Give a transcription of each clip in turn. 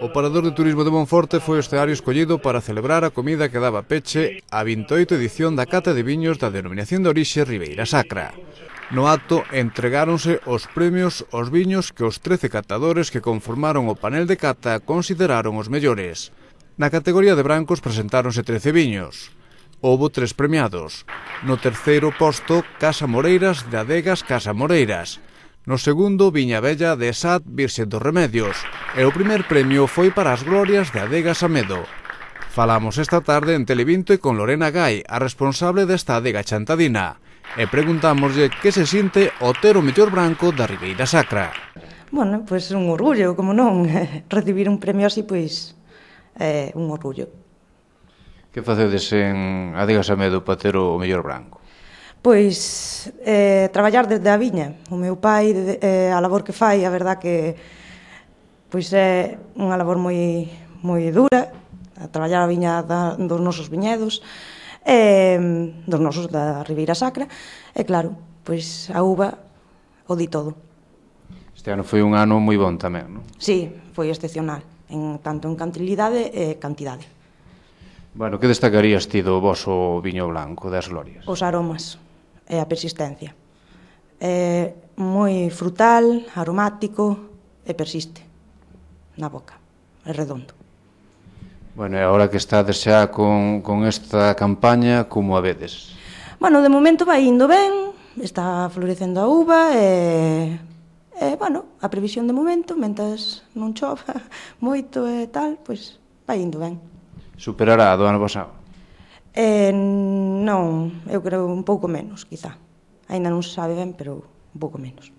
O Parador de Turismo de Monforte foi o escenario escollido para celebrar a comida que daba peche a 28 edición da Cata de Viños da Denominación de Orixe Ribeira Sacra. No acto entregáronse os premios aos viños que os 13 catadores que conformaron o panel de cata consideraron os mellores. Na categoría de brancos presentáronse 13 viños houbo tres premiados. No terceiro posto, Casa Moreiras de Adegas Casa Moreiras, No segundo, Viña Bella de Sat Virxe dos Remedios, e o primer premio foi para as glorias de Adega Samedo. Falamos esta tarde en Televinto e con Lorena Gai, a responsable desta adega chantadina, e preguntámoslle que se sinte o ter o mellor branco da Ribeira Sacra. Bueno, pois pues un orgullo, como non, recibir un premio así, pois é eh, un orgullo. Que facedes en Adega Samedo para ter o mellor branco? Pois eh, traballar desde a viña. O meu pai, eh, a labor que fai, a verdad que pois é unha labor moi, moi dura, a traballar a viña da, dos nosos viñedos, eh, dos nosos da Ribeira Sacra, e claro, pois a uva o di todo. Este ano foi un ano moi bon tamén, non? Sí, foi excepcional, en tanto en cantilidade e cantidade. Bueno, que destacarías ti do vosso viño blanco das glorias? Os aromas e a persistencia. É moi frutal, aromático e persiste na boca, é redondo. Bueno, e agora que está xa con, con esta campaña, como a vedes? Bueno, de momento vai indo ben, está florecendo a uva e, e bueno, a previsión de momento, mentas non chova moito e tal, pois vai indo ben. Superará a do ano pasado? Eh, non, eu creo un pouco menos, quizá. Ainda non se sabe ben, pero un pouco menos.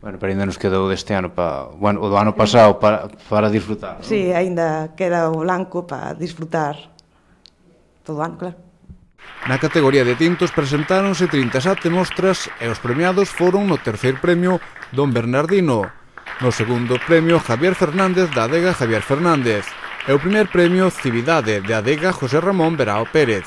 Bueno, pero ainda nos quedou deste ano para, bueno, o do ano pasado para para disfrutar. Si, Sí, aínda queda o blanco para disfrutar todo o ano, claro. Na categoría de tintos presentáronse 37 mostras e os premiados foron no terceiro premio Don Bernardino, no segundo premio Javier Fernández da adega Javier Fernández, e o primeiro premio Cividade de Adega José Ramón Verao Pérez.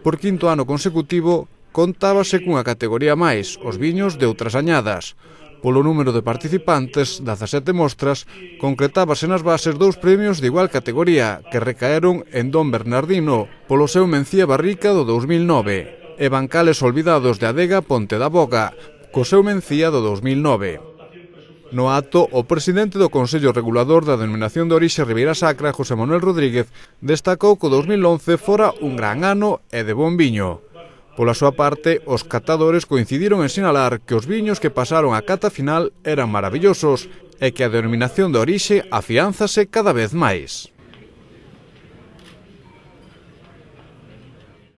Por quinto ano consecutivo, contábase cunha categoría máis, os viños de outras añadas. Polo número de participantes, 17 mostras, concretábase nas bases dous premios de igual categoría que recaeron en Don Bernardino polo seu Mencía Barrica do 2009 e Bancales Olvidados de Adega Ponte da Boga co seu Mencía do 2009. No acto, o presidente do Consello Regulador da Denominación de Orixe Ribeira Sacra, José Manuel Rodríguez, destacou que o 2011 fora un gran ano e de bon viño. Pola súa parte, os catadores coincidiron en sinalar que os viños que pasaron a cata final eran maravillosos e que a denominación de orixe afianzase cada vez máis.